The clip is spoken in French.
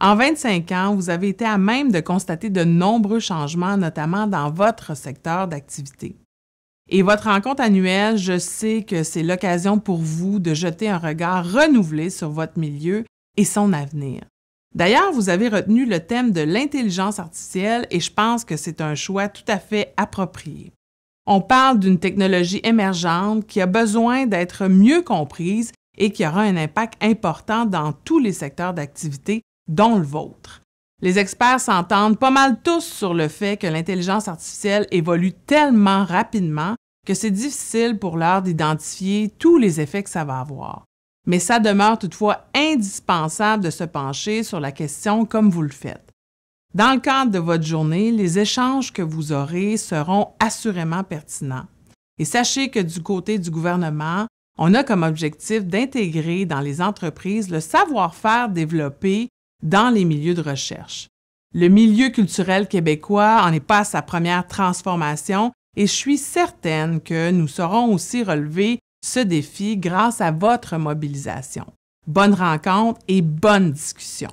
En 25 ans, vous avez été à même de constater de nombreux changements, notamment dans votre secteur d'activité. Et votre rencontre annuelle, je sais que c'est l'occasion pour vous de jeter un regard renouvelé sur votre milieu et son avenir. D'ailleurs, vous avez retenu le thème de l'intelligence artificielle et je pense que c'est un choix tout à fait approprié. On parle d'une technologie émergente qui a besoin d'être mieux comprise et qui aura un impact important dans tous les secteurs d'activité, dont le vôtre. Les experts s'entendent pas mal tous sur le fait que l'intelligence artificielle évolue tellement rapidement que c'est difficile pour l'heure d'identifier tous les effets que ça va avoir. Mais ça demeure toutefois indispensable de se pencher sur la question comme vous le faites. Dans le cadre de votre journée, les échanges que vous aurez seront assurément pertinents. Et sachez que du côté du gouvernement, on a comme objectif d'intégrer dans les entreprises le savoir-faire développé dans les milieux de recherche. Le milieu culturel québécois en est pas à sa première transformation et je suis certaine que nous saurons aussi relever ce défi grâce à votre mobilisation. Bonne rencontre et bonne discussion.